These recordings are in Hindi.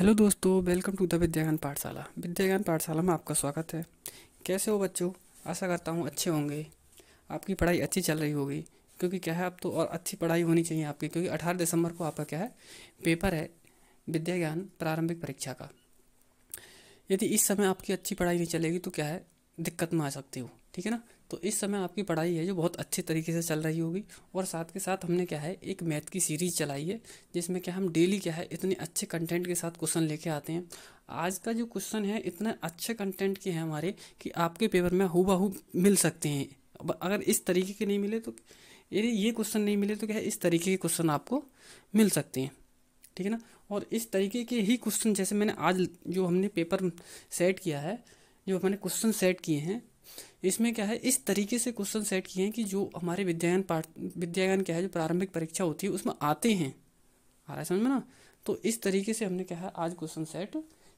हेलो दोस्तों वेलकम टू द विद्यान पाठशाला विद्यागान पाठशाला में आपका स्वागत है कैसे हो बच्चों आशा करता हूँ अच्छे होंगे आपकी पढ़ाई अच्छी चल रही होगी क्योंकि क्या है अब तो और अच्छी पढ़ाई होनी चाहिए आपकी क्योंकि अठारह दिसंबर को आपका क्या है पेपर है विद्याज्ञान प्रारंभिक परीक्षा का यदि इस समय आपकी अच्छी पढ़ाई नहीं चलेगी तो क्या है दिक्कत में आ सकती हो ठीक है ना तो इस समय आपकी पढ़ाई है जो बहुत अच्छे तरीके से चल रही होगी और साथ के साथ हमने क्या है एक मैथ की सीरीज चलाई है जिसमें क्या हम डेली क्या है इतने अच्छे कंटेंट के साथ क्वेश्चन लेके आते हैं आज का जो क्वेश्चन है इतना अच्छे कंटेंट के हैं हमारे कि आपके पेपर में हूबहू मिल सकते हैं अगर इस तरीके के नहीं मिले तो यदि ये क्वेश्चन नहीं मिले तो क्या है इस तरीके के क्वेश्चन आपको मिल सकते हैं ठीक है ना और इस तरीके के ही क्वेश्चन जैसे मैंने आज जो हमने पेपर सेट किया है जो मैंने क्वेश्चन सेट किए हैं इसमें क्या है इस तरीके से क्वेश्चन सेट किए हैं कि जो हमारे विद्यायन पाठ विद्यायन क्या है जो प्रारंभिक परीक्षा होती है उसमें आते हैं आ रहा है समझ में ना तो इस तरीके से हमने क्या है आज क्वेश्चन सेट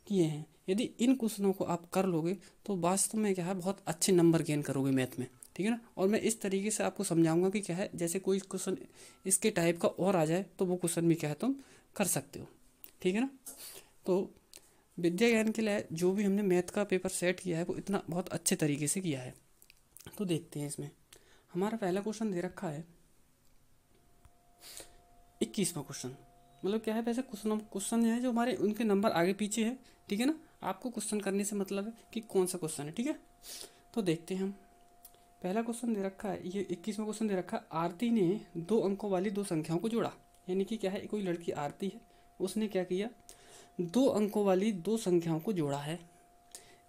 किए हैं यदि इन क्वेश्चनों को आप कर लोगे तो वास्तव में क्या है बहुत अच्छे नंबर गेन करोगे मैथ में ठीक है ना और मैं इस तरीके से आपको समझाऊंगा कि क्या है जैसे कोई क्वेश्चन इसके टाइप का और आ जाए तो वो क्वेश्चन भी क्या है तुम कर सकते हो ठीक है ना तो विद्या ज्ञान के लिए जो भी हमने मैथ का पेपर सेट किया है वो इतना बहुत अच्छे तरीके से किया है तो देखते हैं इसमें हमारा पहला क्वेश्चन दे रखा है इक्कीसवा क्वेश्चन मतलब क्या है वैसे क्वेश्चन क्वेश्चन है जो हमारे उनके नंबर आगे पीछे है ठीक है ना आपको क्वेश्चन करने से मतलब है कि कौन सा क्वेश्चन है ठीक है तो देखते हैं हम पहला क्वेश्चन दे रखा है ये इक्कीसवा क्वेश्चन दे रखा है आरती ने दो अंकों वाली दो संख्याओं को जोड़ा यानी कि क्या है कोई लड़की आरती है उसने क्या किया दो अंकों वाली दो संख्याओं को जोड़ा है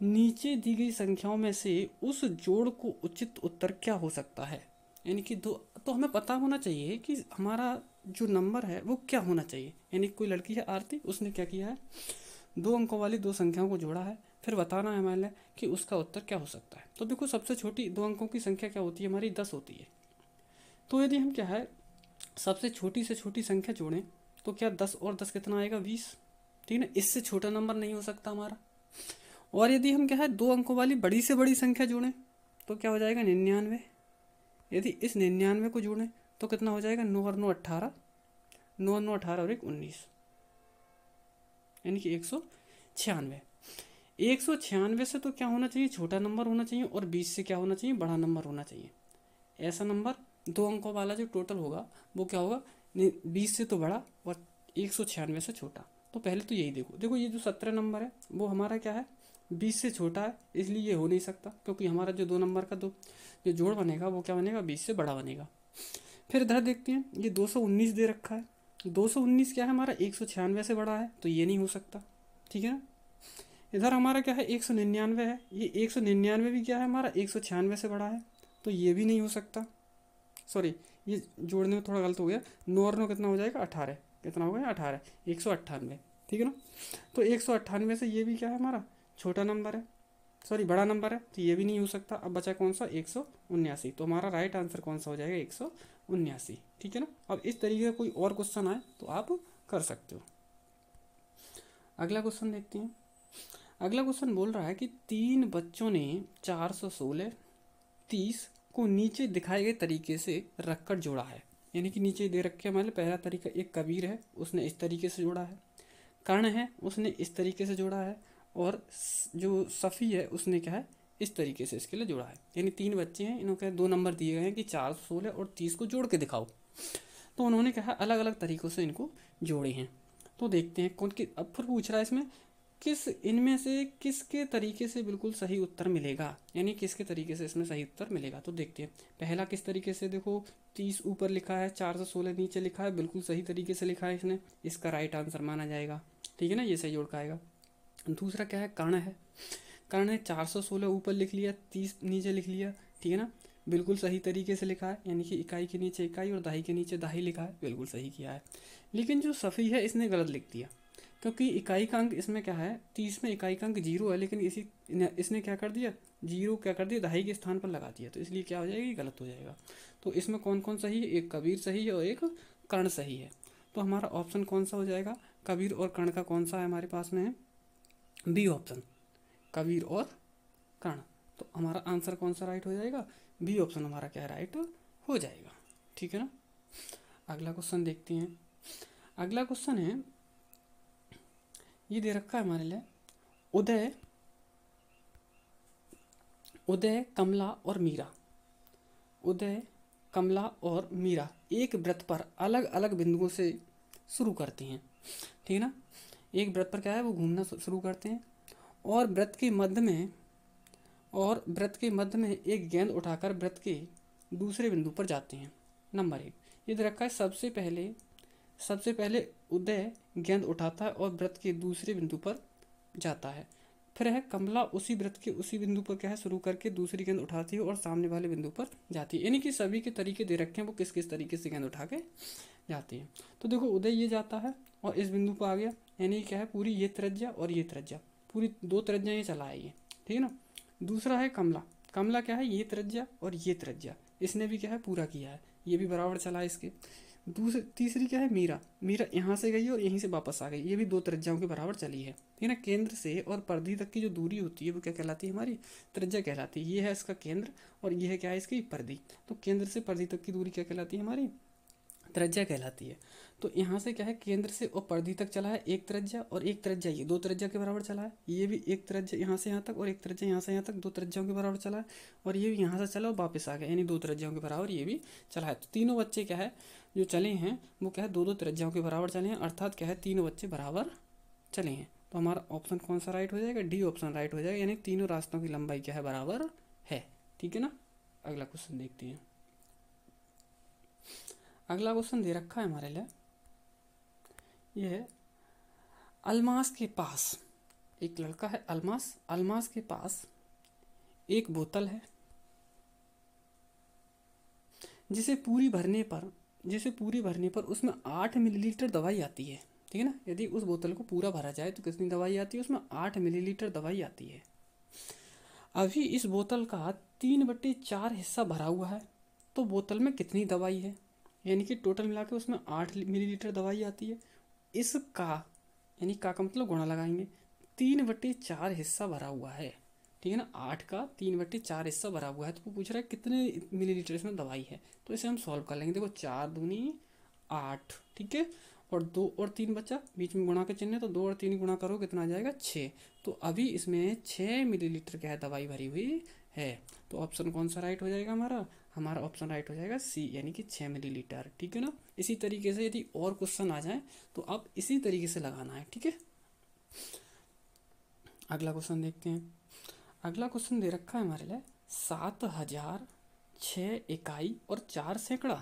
नीचे दी गई संख्याओं में से उस जोड़ को उचित उत्तर क्या हो सकता है यानी कि दो तो हमें पता होना चाहिए कि हमारा जो नंबर है वो क्या होना चाहिए यानी कोई लड़की है आरती उसने क्या किया है दो अंकों वाली दो संख्याओं को जोड़ा है फिर बताना है मैंने कि उसका उत्तर क्या हो सकता है तो देखो सबसे छोटी दो अंकों की संख्या क्या होती है हमारी दस होती है तो यदि हम क्या है सबसे छोटी से छोटी संख्या जोड़ें तो क्या दस और दस कितना आएगा बीस ठीक है ना इससे छोटा नंबर नहीं हो सकता हमारा और यदि हम क्या है दो अंकों वाली बड़ी से बड़ी संख्या जोड़ें तो क्या हो जाएगा निन्यानवे यदि इस निन्यानवे को जोड़ें तो कितना हो जाएगा नौ और नौ अट्ठारह नौ नौ अठारह और एक उन्नीस यानी कि एक सौ छियानवे एक सौ छियानवे से तो क्या होना चाहिए छोटा नंबर होना चाहिए और बीस से क्या होना चाहिए बड़ा नंबर होना चाहिए ऐसा नंबर दो अंकों वाला जो टोटल होगा वो क्या होगा बीस से तो बड़ा और एक सौ छियानवे से छोटा तो पहले तो यही देखो देखो ये जो सत्रह नंबर है वो हमारा क्या है बीस से छोटा है इसलिए ये हो नहीं सकता क्योंकि हमारा जो दो नंबर का दो जो जोड़ बनेगा वो क्या बनेगा बीस से बड़ा बनेगा फिर इधर देखते हैं ये दो सौ उन्नीस दे रखा है दो सौ उन्नीस क्या है हमारा एक सौ छियानवे से बड़ा है तो ये नहीं हो सकता ठीक है ना इधर हमारा क्या है एक सौ निन्यानवे है ये एक सौ निन्यानवे भी क्या है हमारा एक सौ छियानवे से बड़ा है तो ये भी नहीं हो सकता सॉरी ये जोड़ने में थोड़ा गलत हो गया नौ और नौ कितना हो जाएगा अठारह कितना हो गया अठारह एक सौ अट्ठानवे ठीक है ना तो एक सौ अट्ठानवे से ये भी क्या है हमारा छोटा नंबर है सॉरी बड़ा नंबर है तो ये भी नहीं हो सकता अब बचा कौन सा एक सौ उन्यासी तो हमारा राइट आंसर कौन सा हो जाएगा एक सौ उन्यासी ठीक है ना अब इस तरीके का कोई और क्वेश्चन आए तो आप कर सकते हो अगला क्वेश्चन देखते हैं अगला क्वेश्चन बोल रहा है कि तीन बच्चों ने चार सौ सोलह तीस को नीचे दिखाए गए तरीके से रखकर जोड़ा है यानी कि नीचे दे रखे हमारे पहला तरीका एक कबीर है उसने इस तरीके से जोड़ा है कर्ण है उसने इस तरीके से जोड़ा है और जो सफ़ी है उसने क्या है इस तरीके से इसके लिए जोड़ा है यानी तीन बच्चे हैं इन्होंने दो नंबर दिए गए हैं कि चार सौ सोलह और तीस को जोड़ के दिखाओ तो उन्होंने कहा अलग अलग तरीक़ों से इनको जोड़े हैं तो देखते हैं कौन कि अब फिर पूछ रहा है इसमें किस इनमें से किसके तरीके से बिल्कुल सही उत्तर मिलेगा यानी किसके तरीके से इसमें सही उत्तर मिलेगा तो देखते हैं पहला किस तरीके से देखो तीस ऊपर लिखा है चार सौ सोलह नीचे लिखा है बिल्कुल सही तरीके से लिखा है इसने इसका राइट आंसर माना जाएगा ठीक है ना ये सही का आएगा दूसरा क्या है कर्ण है कर्ण है चार सौ सोलह ऊपर लिख लिया तीस नीचे लिख लिया ठीक है ना बिल्कुल सही तरीके से लिखा है यानी कि इकाई के नीचे इकाई और दाही के नीचे दाही लिखा है बिल्कुल सही किया है लेकिन जो सफ़ी है इसने गलत लिख दिया क्योंकि इकाई का अंक इसमें क्या है तीस में इकाई का अंक जीरो है लेकिन इसी इसने क्या कर दिया जीरो क्या कर दिया दहाई के स्थान पर लगा दिया तो इसलिए क्या हो जाएगी गलत हो जाएगा तो इसमें कौन कौन सही है एक कबीर सही है और एक कर्ण सही है तो हमारा ऑप्शन कौन सा हो जाएगा कबीर और कर्ण का कौन सा है हमारे पास में है बी ऑप्शन कबीर और कर्ण तो हमारा आंसर कौन सा राइट हो जाएगा बी ऑप्शन हमारा क्या राइट हो जाएगा ठीक है ना अगला क्वेश्चन देखते हैं अगला क्वेश्चन है ये दे रखा है हमारे लिए उदय उदय कमला और मीरा उदय कमला और मीरा एक व्रत पर अलग अलग बिंदुओं से शुरू करती हैं ठीक है ना एक व्रत पर क्या है वो घूमना शुरू करते हैं और व्रत के मध्य में और व्रत के मध्य में एक गेंद उठाकर व्रत के दूसरे बिंदु पर जाते हैं नंबर एक ये रखा है सबसे पहले सबसे पहले उदय गेंद उठाता है और व्रत के दूसरे बिंदु पर जाता है फिर है कमला उसी व्रत के उसी बिंदु पर क्या है शुरू करके दूसरी गेंद उठाती है और सामने वाले बिंदु पर जाती है यानी कि सभी के तरीके दे रखे हैं वो किस किस तरीके से गेंद उठा के जाती है तो देखो उदय ये जाता है और इस बिंदु पर आ गया यानी क्या है पूरी ये तरज्जा और ये तरज्जा पूरी दो तरज्जा ये चला है ठीक है ना दूसरा है कमला कमला क्या है ये तरज्जा और ये त्रज्जा इसने भी क्या है पूरा किया है ये भी बराबर चला है इसके दूसरी तीसरी क्या है मीरा मीरा यहाँ से गई और यहीं से वापस आ गई ये भी दो त्रिज्याओं के बराबर चली है ठीक ना केंद्र से और परिधि तक की जो दूरी होती है वो क्या कहलाती है हमारी त्रिज्या कहलाती है ये है इसका केंद्र और ये है क्या है इसकी परिधि तो केंद्र से परिधि तक की दूरी क्या कहलाती है हमारी त्रिज्या कहलाती है तो यहाँ से क्या है केंद्र से और परिधि तक चला है एक तरज्जा और एक तरज्जा ये दो तरज्जा के बराबर चला है ये भी एक तरज्जा यहाँ से यहाँ तक और एक तरज्जा यहाँ से यहाँ तक दो तरज्जाओं के बराबर चला है और ये भी यहाँ से चला और वापस आ गया यानी दो तरज्जाओं के बराबर ये भी चला है तो तीनों बच्चे क्या है जो चले हैं वो क्या है दो दो तरज्जाओं के बराबर चले हैं अर्थात क्या है तीनों बच्चे बराबर चले हैं तो हमारा ऑप्शन कौन सा राइट हो जाएगा डी ऑप्शन राइट हो जाएगा यानी तीनों रास्तों की लंबाई क्या है बराबर है ठीक है ना अगला क्वेश्चन देखते हैं अगला क्वेश्चन दे रखा है हमारे लिए ये है अलमास के पास एक लड़का है अलमास अलमास के पास एक बोतल है जिसे पूरी भरने पर जिसे पूरी भरने पर उसमें आठ मिलीलीटर दवाई आती है ठीक है ना यदि उस बोतल को पूरा भरा जाए तो कितनी दवाई आती है उसमें आठ मिलीलीटर दवाई आती है अभी इस बोतल का तीन बटे चार हिस्सा भरा हुआ है तो बोतल में कितनी दवाई है यानी कि टोटल मिला के उसमें आठ मिलीलीटर दवाई आती है इस का यानी का का मतलब गुणा लगाएंगे तीन बटे चार हिस्सा भरा हुआ है ठीक है ना आठ का तीन बटे चार हिस्सा भरा हुआ है तो वो पूछ रहा है कितने मिलीलीटर इसमें दवाई है तो इसे हम सॉल्व कर लेंगे देखो चार दूनी आठ ठीक है और दो और तीन बच्चा बीच में गुणा के चिन्ह तो दो और तीन गुणा करो कितना आ जाएगा छः तो अभी इसमें छः मिलीलीटर क्या है दवाई भरी हुई है तो ऑप्शन कौन सा राइट हो जाएगा हमारा हमारा ऑप्शन राइट हो जाएगा सी यानी कि छः मिलीलीटर ठीक है ना इसी तरीके से यदि और क्वेश्चन आ जाए तो आप इसी तरीके से लगाना है ठीक है अगला क्वेश्चन देखते हैं अगला क्वेश्चन दे रखा है हमारे लिए सात हजार छ इकाई और चार सैकड़ा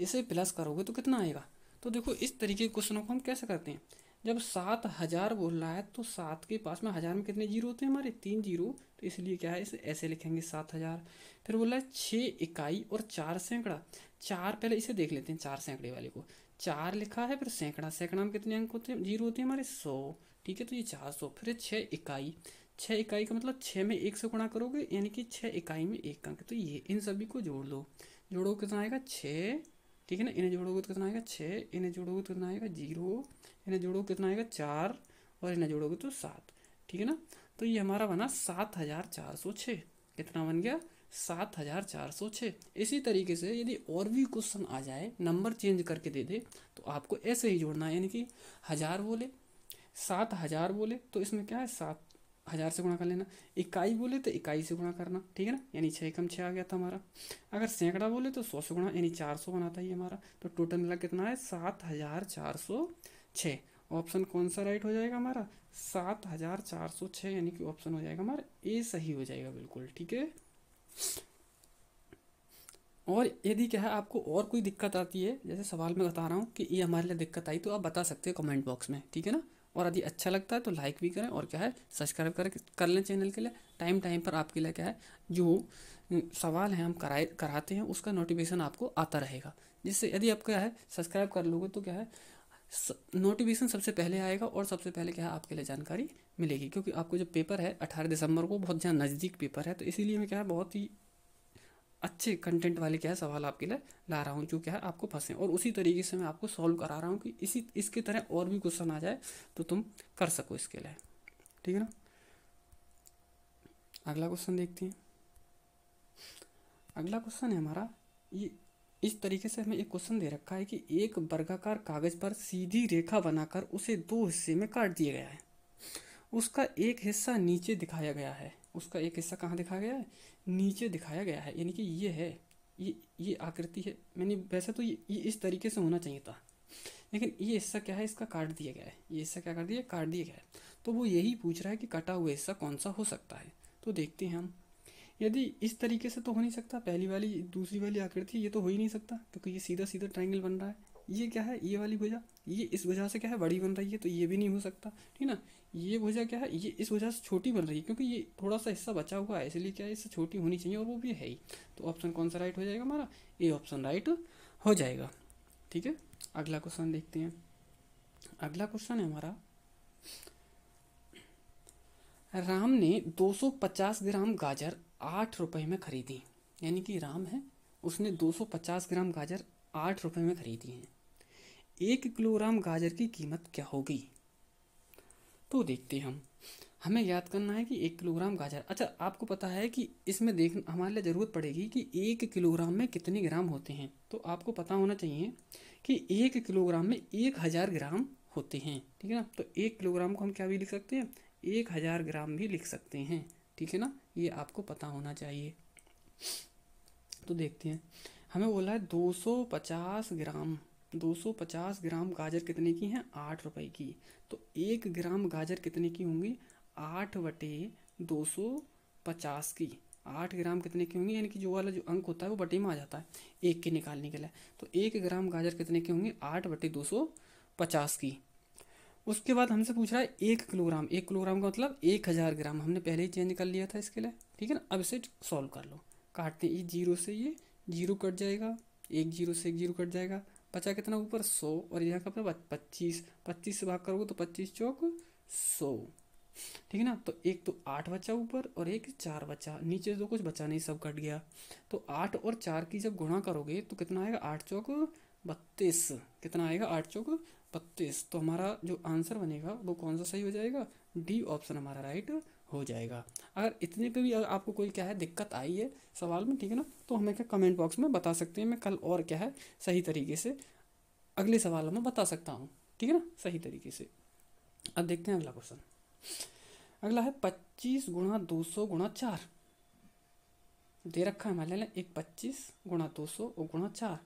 इसे प्लस करोगे तो कितना आएगा तो देखो इस तरीके के क्वेश्चनों को हम कैसे करते हैं जब सात हज़ार बोल रहा है तो सात के पास में हज़ार में कितने जीरो होते हैं हमारे तीन जीरो तो इसलिए क्या है इसे ऐसे लिखेंगे सात हज़ार फिर बोला है छः इकाई और चार सैकड़ा चार पहले इसे देख लेते हैं चार सैकड़े वाले को चार लिखा है फिर सैकड़ा सैकड़ा में कितने अंक होते हैं जीरो होते हैं हमारे सौ ठीक है तो ये चार सौ फिर छः इकाई छः इकाई का मतलब छः में एक से गुणा करोगे यानी कि छः इकाई में एक अंक तो ये इन सभी को जोड़ दो जोड़ो कितना आएगा छः ठीक है ना इन्हें जोड़ोगे तो कितना आएगा छः इन्हें जोड़ोगे तो कितना आएगा जीरो इन्हें जोड़ोगे तो कितना आएगा चार और इन्हें जोड़ोगे तो सात ठीक है ना तो ये हमारा बना सात हज़ार चार सौ छः कितना बन गया सात हज़ार चार सौ छः इसी तरीके से यदि और भी क्वेश्चन आ जाए नंबर चेंज करके दे दे तो आपको ऐसे ही जोड़ना है यानी कि हज़ार बोले सात हज़ार बोले तो इसमें क्या है सात हज़ार से गुणा कर लेना इकाई बोले तो इकाई से गुणा करना ठीक है ना यानी छः कम छः आ गया था हमारा अगर सैकड़ा बोले तो सौ से गुणा यानी चार सौ बनाता ही हमारा तो टोटल मिला कितना है सात हज़ार चार सौ छः ऑप्शन कौन सा राइट हो जाएगा हमारा सात हज़ार चार सौ छः यानी कि ऑप्शन हो जाएगा हमारा ए सही हो जाएगा बिल्कुल ठीक है और यदि क्या है आपको और कोई दिक्कत आती है जैसे सवाल में बता रहा हूँ कि ये हमारे लिए दिक्कत आई तो आप बता सकते हो कमेंट बॉक्स में ठीक है ना और यदि अच्छा लगता है तो लाइक भी करें और क्या है सब्सक्राइब कर कर लें चैनल के लिए टाइम टाइम पर आपके लिए क्या है जो सवाल है हम कराए कराते हैं उसका नोटिफिकेशन आपको आता रहेगा जिससे यदि आप क्या है सब्सक्राइब कर लोगे तो क्या है नोटिफिकेशन सबसे पहले आएगा और सबसे पहले क्या है आपके लिए जानकारी मिलेगी क्योंकि आपको जो पेपर है अठारह दिसंबर को बहुत ज़्यादा नज़दीक पेपर है तो इसीलिए मैं क्या है बहुत ही अच्छे कंटेंट वाले क्या है सवाल आपके लिए ला रहा हूँ जो क्या है आपको फंसे और उसी तरीके से मैं आपको सॉल्व करा रहा हूँ कि इसी इसके तरह और भी क्वेश्चन आ जाए तो तुम कर सको इसके लिए ठीक है ना अगला क्वेश्चन देखते हैं अगला क्वेश्चन है हमारा ये इस तरीके से हमें एक क्वेश्चन दे रखा है कि एक वर्गाकार कागज पर सीधी रेखा बनाकर उसे दो हिस्से में काट दिया गया है उसका एक हिस्सा नीचे दिखाया गया है उसका एक हिस्सा कहाँ दिखाया गया है नीचे दिखाया गया है यानी कि ये है ये ये आकृति है मैंने वैसे तो ये, ये इस तरीके से होना चाहिए था लेकिन ये हिस्सा क्या है इसका काट दिया गया है ये हिस्सा क्या कर दिया काट दिया गया है तो वो यही पूछ रहा है कि कटा हुआ हिस्सा कौन सा हो सकता है तो देखते हैं हम यदि इस तरीके से तो हो नहीं सकता पहली वाली दूसरी वाली आकृति ये तो हो ही नहीं सकता क्योंकि ये सीधा सीधा ट्राइंगल बन रहा है ये क्या है ये वाली भुजा ये इस वजह से क्या है बड़ी बन रही है तो ये भी नहीं हो सकता ठीक ना ये भुजा क्या है ये इस वजह से छोटी बन रही है क्योंकि ये थोड़ा सा हिस्सा बचा हुआ है इसलिए क्या है इससे छोटी होनी चाहिए और वो भी है ही तो ऑप्शन कौन सा राइट हो जाएगा हमारा ए ऑप्शन राइट हो जाएगा ठीक है अगला क्वेश्चन देखते हैं अगला क्वेश्चन है हमारा राम ने 250 ग्राम गाजर आठ रुपए में खरीदी यानी कि राम है उसने 250 ग्राम गाजर आठ रुपये में खरीदी हैं एक किलोग्राम गाजर की कीमत क्या होगी तो देखते हम हमें याद करना है कि एक किलोग्राम गाजर अच्छा आपको पता है कि इसमें देख हमारे लिए ज़रूरत पड़ेगी कि एक किलोग्राम में कितने ग्राम होते हैं तो आपको पता होना चाहिए कि एक किलोग्राम में एक हज़ार ग्राम होते हैं ठीक है ना तो एक किलोग्राम को हम क्या भी लिख सकते हैं एक हज़ार ग्राम भी लिख सकते हैं ठीक है ना ये आपको पता होना चाहिए तो देखते हैं हमें बोला है 250 ग्राम 250 ग्राम गाजर कितने की हैं आठ रुपए की तो एक ग्राम गाजर कितने की होंगी आठ बटे दो सौ पचास की आठ ग्राम कितने की होंगी यानी कि जो वाला जो अंक होता है वो बटे में आ जाता है एक के निकालने के लिए तो एक ग्राम गाजर कितने की होंगी आठ बटे दो सौ पचास की उसके बाद हमसे पूछ रहा है एक किलोग्राम एक किलोग्राम का मतलब एक हज़ार ग्राम हमने पहले ही चेंज कर लिया था इसके लिए ठीक है ना अब इसे सॉल्व कर लो काटते ये जीरो से ये जीरो कट जाएगा एक जीरो से एक जीरो कट जाएगा बचा कितना ऊपर सौ और यहाँ का अपना पच्चीस पच्चीस से भाग करोगे तो पच्चीस चौक सौ ठीक है ना तो एक तो आठ बचा ऊपर और एक चार बचा नीचे तो कुछ बचा नहीं सब कट गया तो आठ और चार की जब गुणा करोगे तो कितना आएगा आठ चौक बत्तीस कितना आएगा आठ चौक बत्तीस तो हमारा जो आंसर बनेगा वो कौन सा सही हो जाएगा डी ऑप्शन हमारा राइट हो जाएगा अगर इतने पे भी आपको कोई क्या है दिक्कत आई है सवाल में ठीक है ना तो हमें क्या कमेंट बॉक्स में बता सकते हैं मैं कल और क्या है सही तरीके से अगले सवाल में बता सकता हूँ ठीक है ना सही तरीके से अब देखते हैं अगला क्वेश्चन अगला है पच्चीस गुणा दो सौ गुणा चार दे रखा है हमारे एक पच्चीस गुणा दो सौ और गुणा चार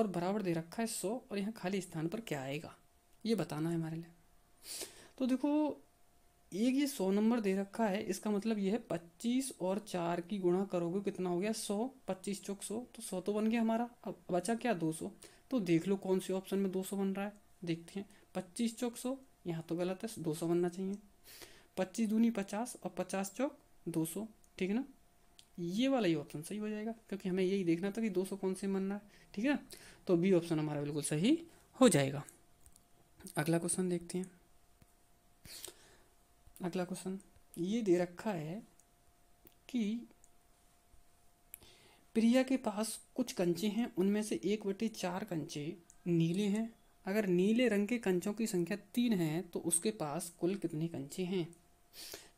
और बराबर दे रखा है सौ और यहाँ खाली स्थान पर क्या आएगा ये बताना है हमारे लिए तो देखो एक ये सौ नंबर दे रखा है इसका मतलब ये है पच्चीस और चार की गुणा करोगे कितना हो गया सौ पच्चीस चौक सौ तो सौ तो बन गया हमारा अब बचा अच्छा क्या दो सौ तो देख लो कौन से ऑप्शन में दो सौ बन रहा है देखते हैं पच्चीस चौक सौ यहाँ तो गलत है दो सौ बनना चाहिए पच्चीस दूनी पचास और पचास चौक दो सौ ठीक है ना ये वाला ही ऑप्शन सही हो जाएगा क्योंकि हमें यही देखना था कि दो सौ कौन से बनना है ठीक है तो बी ऑप्शन हमारा बिल्कुल सही हो जाएगा अगला क्वेश्चन देखते हैं अगला क्वेश्चन ये दे रखा है कि प्रिया के पास कुछ कंचे हैं उनमें से एक बटे चार कंचे नीले हैं अगर नीले रंग के कंचों की संख्या तीन है तो उसके पास कुल कितने कंचे हैं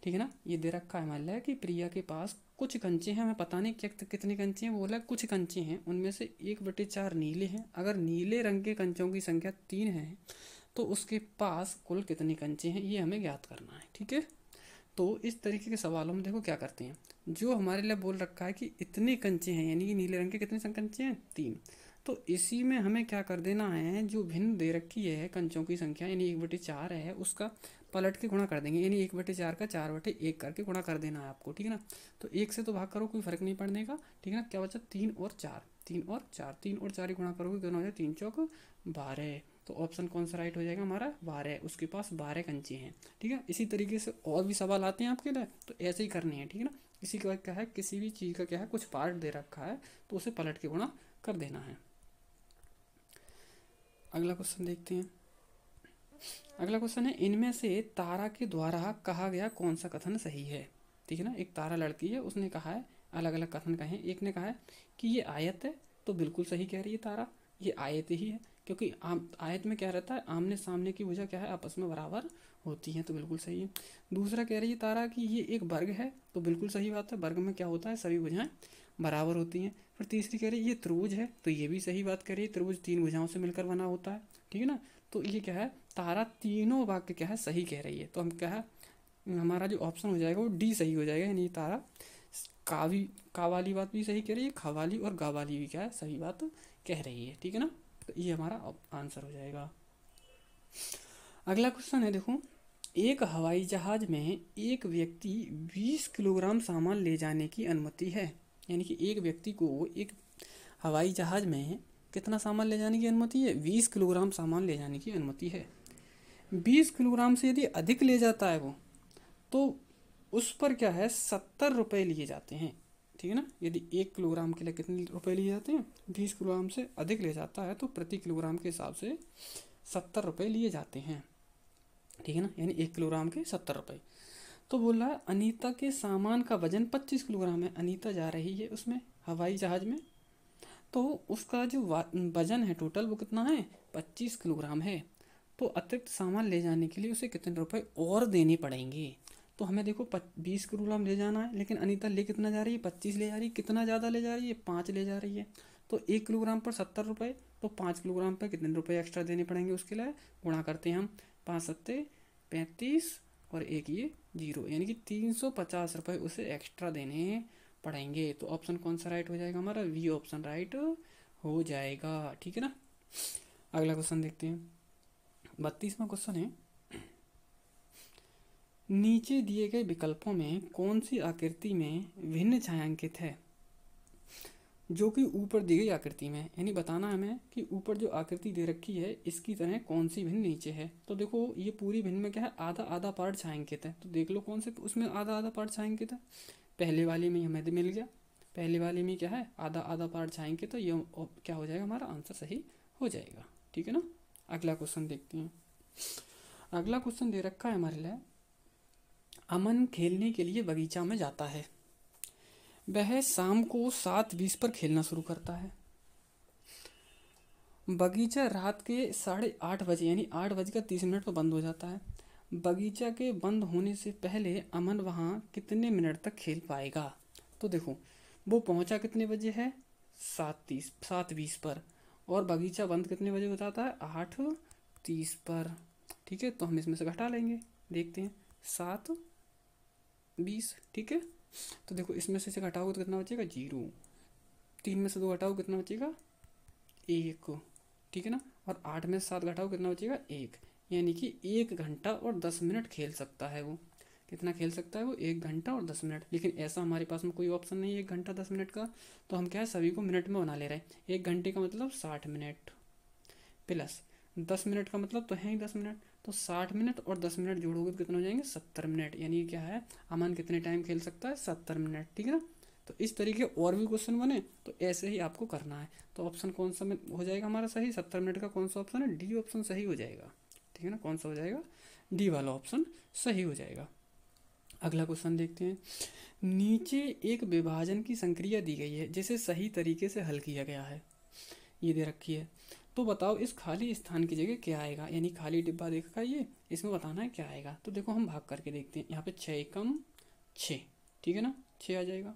ठीक है ना ये दे रखा है मान लिया कि प्रिया के पास कुछ कंचे हैं हमें पता नहीं क्या कितने कंचे हैं वो बोला कुछ कंचे हैं उनमें से एक बटे चार नीले हैं अगर नीले रंग के कंचों की संख्या तीन है तो उसके पास कुल कितनी कंचे हैं ये हमें ज्ञात करना है ठीक है तो इस तरीके के सवालों में देखो क्या करते हैं जो हमारे लिए बोल रखा है कि इतने कंचे हैं यानी कि नीले रंग के कितने कंचे हैं तीन तो इसी में हमें क्या कर देना है जो भिन्न दे रखी है कंचों की संख्या यानी एक बटे चार है उसका पलट के गुणा कर देंगे यानी एक बटे चार का चार बटे एक करके गुणा कर देना है आपको ठीक है ना तो एक से तो भाग करो कोई फर्क नहीं पड़ने का ठीक है ना क्या बचा तीन और चार तीन और चार तीन और चार ही गुणा करोगे दोनों हो जाए तीन चौक बारह तो ऑप्शन कौन सा राइट हो जाएगा हमारा बारह उसके पास बारह कंचे हैं ठीक है इसी तरीके से और भी सवाल आते हैं आपके लिए तो ऐसे ही करने हैं ठीक है ना इसी का क्या है किसी भी चीज़ का क्या है कुछ पार्ट दे रखा है तो उसे पलट के गुणा कर देना है अगला क्वेश्चन देखते हैं अगला क्वेश्चन है इनमें से तारा के द्वारा कहा गया कौन सा कथन सही है ठीक है ना एक तारा लड़की है उसने कहा है अलग अलग कथन कहे एक ने कहा है कि ये आयत है तो बिल्कुल सही कह रही है तारा ये आयत ही है क्योंकि आम आयत में क्या रहता है आमने सामने की वजह क्या है आपस में बराबर होती है तो बिल्कुल सही है दूसरा कह रही है तारा कि ये एक वर्ग है तो बिल्कुल सही बात है वर्ग में क्या होता है सभी भुजाएं बराबर होती हैं फिर तीसरी कह रही है ये त्रिभुज है तो ये भी सही बात कह रही है त्रिभुज तीन भुजाओं से मिलकर बना होता है ठीक है ना तो ये क्या है तारा तीनों वाक्य क्या है सही कह रही है तो हम क्या है हमारा जो ऑप्शन हो जाएगा वो डी सही हो जाएगा यानी तारा कावी कावाली बात भी सही कह रही है खावाली और गावाली भी क्या है सही बात कह रही है ठीक है ना तो ये हमारा आंसर हो जाएगा अगला क्वेश्चन है देखो एक हवाई जहाज में एक व्यक्ति 20 किलोग्राम सामान ले जाने की अनुमति है यानी कि एक व्यक्ति को एक हवाई जहाज में कितना सामान ले जाने की अनुमति है 20 किलोग्राम सामान ले जाने की अनुमति है 20 किलोग्राम से यदि अधिक ले जाता है वो तो उस पर क्या है सत्तर रुपये लिए जाते हैं ठीक है ना यदि एक किलोग्राम के लिए कितने रुपए लिए जाते हैं बीस किलोग्राम से अधिक ले जाता है तो प्रति किलोग्राम के हिसाब से सत्तर रुपये लिए जाते हैं ठीक है ना यानी एक किलोग्राम के सत्तर रुपये तो बोल रहा है अनीता के सामान का वजन पच्चीस किलोग्राम है अनीता जा रही है उसमें हवाई जहाज़ में तो उसका जो वजन है टोटल वो कितना है पच्चीस किलोग्राम है तो अतिरिक्त सामान ले जाने के लिए उसे कितने रुपए और देने पड़ेंगे तो हमें देखो बीस किलोग्राम ले जाना है लेकिन अनीता ले कितना जा रही है पच्चीस ले जा रही है कितना ज़्यादा ले जा रही है पाँच ले जा रही है तो एक किलोग्राम पर सत्तर रुपये तो पाँच किलोग्राम पर कितने रुपये एक्स्ट्रा देने पड़ेंगे उसके लिए गुणा करते हैं हम पाँच सत्ते पैंतीस और एक ये जीरो यानी कि तीन सौ पचास रुपये उसे एक्स्ट्रा देने पड़ेंगे तो ऑप्शन कौन सा राइट हो जाएगा हमारा वी ऑप्शन राइट हो जाएगा ठीक है ना अगला क्वेश्चन देखते हैं बत्तीसवा क्वेश्चन है नीचे दिए गए विकल्पों में कौन सी आकृति में भिन्न छायांकित है जो कि ऊपर दी गई आकृति में यानी बताना हमें कि ऊपर जो आकृति दे रखी है इसकी तरह कौन सी भिन्न नीचे है तो देखो ये पूरी भिन्न में क्या है आधा आधा पार्ट छायांकित है तो देख लो कौन से उसमें आधा आधा पार्ट छायांकित है पहले वाले में हमें मिल गया पहले वाले में क्या है आधा आधा पार्ट छायांकित है ये क्या हो जाएगा हमारा आंसर सही हो जाएगा ठीक है ना अगला क्वेश्चन देखते हैं अगला क्वेश्चन दे रखा है हमारे लिए अमन खेलने के लिए बगीचा में जाता है वह शाम को सात बीस पर खेलना शुरू करता है बगीचा रात के साढ़े आठ बजे यानी आठ बजकर तीस मिनट पर बंद हो जाता है बगीचा के बंद होने से पहले अमन वहाँ कितने मिनट तक खेल पाएगा तो देखो वो पहुँचा कितने बजे है सात तीस सात बीस पर और बगीचा बंद कितने बजे बताता है आठ तीस पर ठीक है तो हम इसमें से घटा लेंगे देखते हैं सात बीस ठीक है तो देखो इसमें से इसे घटाओगे तो कितना बचेगा जीरो तीन में से दो घटाओ कितना बचेगा एक ठीक है ना और आठ में से सात घटाओ कितना बचेगा एक यानी कि एक घंटा और दस मिनट खेल सकता है वो कितना खेल सकता है वो एक घंटा और दस मिनट लेकिन ऐसा हमारे पास में कोई ऑप्शन नहीं है एक घंटा दस मिनट का तो हम क्या है सभी को मिनट में बना ले रहे हैं एक घंटे का मतलब साठ मिनट प्लस दस मिनट का मतलब तो है ही दस मिनट तो साठ मिनट और दस मिनट जोड़ोगे तो कितना हो जाएंगे सत्तर मिनट यानी क्या है अमन कितने टाइम खेल सकता है सत्तर मिनट ठीक है ना तो इस तरीके और भी क्वेश्चन बने तो ऐसे ही आपको करना है तो ऑप्शन कौन सा में हो जाएगा हमारा सही सत्तर मिनट का कौन सा ऑप्शन है डी ऑप्शन सही हो जाएगा ठीक है ना कौन सा हो जाएगा डी वाला ऑप्शन सही हो जाएगा अगला क्वेश्चन देखते हैं नीचे एक विभाजन की संक्रिया दी गई है जिसे सही तरीके से हल किया गया है ये दे रखी है तो बताओ इस खाली स्थान की जगह क्या आएगा यानी खाली डिब्बा देखा ये इसमें बताना है क्या आएगा तो देखो हम भाग करके देखते हैं यहाँ पे छः कम छः ठीक है ना छः आ जाएगा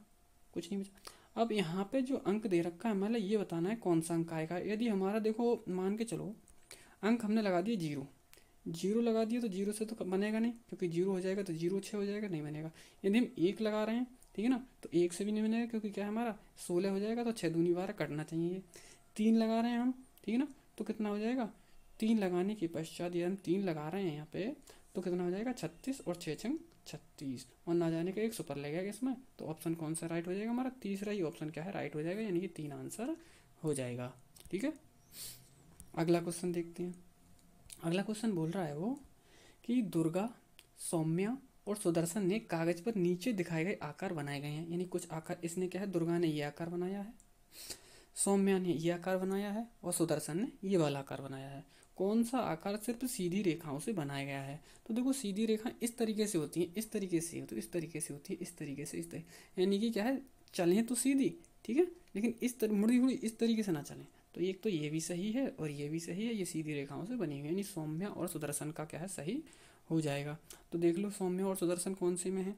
कुछ नहीं बचा अब यहाँ पे जो अंक दे रखा है मतलब ये बताना है कौन सा अंक आएगा यदि हमारा देखो मान के चलो अंक हमने लगा दिए जीरो जीरो लगा दिए तो जीरो से तो बनेगा नहीं क्योंकि जीरो हो जाएगा तो जीरो छः हो जाएगा नहीं बनेगा यदि हम एक लगा रहे हैं ठीक है ना तो एक से भी नहीं बनेगा क्योंकि क्या है हमारा सोलह हो जाएगा तो छः दूनी बारह कटना चाहिए तीन लगा रहे हैं हम ठीक है ना तो कितना हो जाएगा तीन लगाने के पश्चात यदि हम तीन लगा रहे हैं यहाँ पे तो कितना हो जाएगा छत्तीस और छः छंग छत्तीस और ना जाने का एक सुपर लगेगा इसमें तो ऑप्शन कौन सा राइट हो जाएगा हमारा तीसरा ही ऑप्शन क्या है राइट हो जाएगा यानी कि तीन आंसर हो जाएगा ठीक है अगला क्वेश्चन देखते हैं अगला क्वेश्चन बोल रहा है वो कि दुर्गा सौम्या और सुदर्शन ने कागज पर नीचे दिखाए गए आकार बनाए गए हैं यानी कुछ आकार इसने क्या है दुर्गा ने ये आकार बनाया है सौम्या ने ये आकार बनाया है और सुदर्शन ने ये वाला आकार बनाया है कौन सा आकार सिर्फ सीधी रेखाओं से बनाया गया है तो देखो सीधी रेखा इस तरीके से होती है इस तरीके से तो इस तरीके से होती है इस तरीके से इस तरीके यानी कि क्या है चलें तो सीधी ठीक है लेकिन इस तरह मुड़ी हुई इस तरीके से ना चलें तो एक तो ये भी सही है और ये भी सही है ये सीधी रेखाओं से बनी हुई यानी सौम्या और सुदर्शन का क्या है सही हो जाएगा तो देख लो सौम्य और सुदर्शन कौन से में है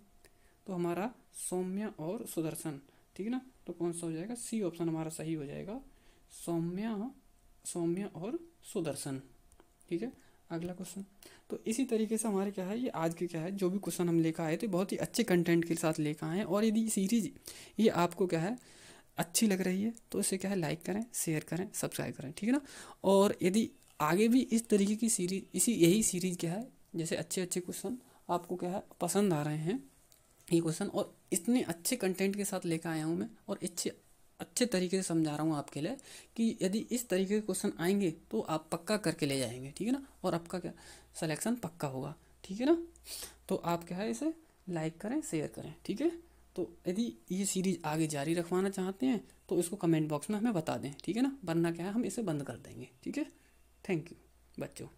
तो हमारा सौम्य और सुदर्शन ठीक है ना तो कौन सा हो जाएगा सी ऑप्शन हमारा सही हो जाएगा सौम्या सौम्या और सुदर्शन ठीक है अगला क्वेश्चन तो इसी तरीके से हमारे क्या है ये आज के क्या है जो भी क्वेश्चन हम लेकर आए थे बहुत ही अच्छे कंटेंट के साथ लेकर आए हैं और यदि सीरीज ये आपको क्या है अच्छी लग रही है तो इसे क्या है लाइक करें शेयर करें सब्सक्राइब करें ठीक है ना और यदि आगे भी इस तरीके की सीरीज इसी यही सीरीज क्या है जैसे अच्छे अच्छे क्वेश्चन आपको क्या है पसंद आ रहे हैं ये क्वेश्चन और इतने अच्छे कंटेंट के साथ लेकर आया हूँ मैं और अच्छे अच्छे तरीके से समझा रहा हूँ आपके लिए कि यदि इस तरीके के क्वेश्चन आएंगे तो आप पक्का करके ले जाएंगे ठीक है ना और आपका क्या सलेक्शन पक्का होगा ठीक है ना तो आप क्या है इसे लाइक करें शेयर करें ठीक है तो यदि ये सीरीज़ आगे जारी रखवाना चाहते हैं तो इसको कमेंट बॉक्स में हमें बता दें ठीक है ना वरना क्या है हम इसे बंद कर देंगे ठीक है थैंक यू बच्चों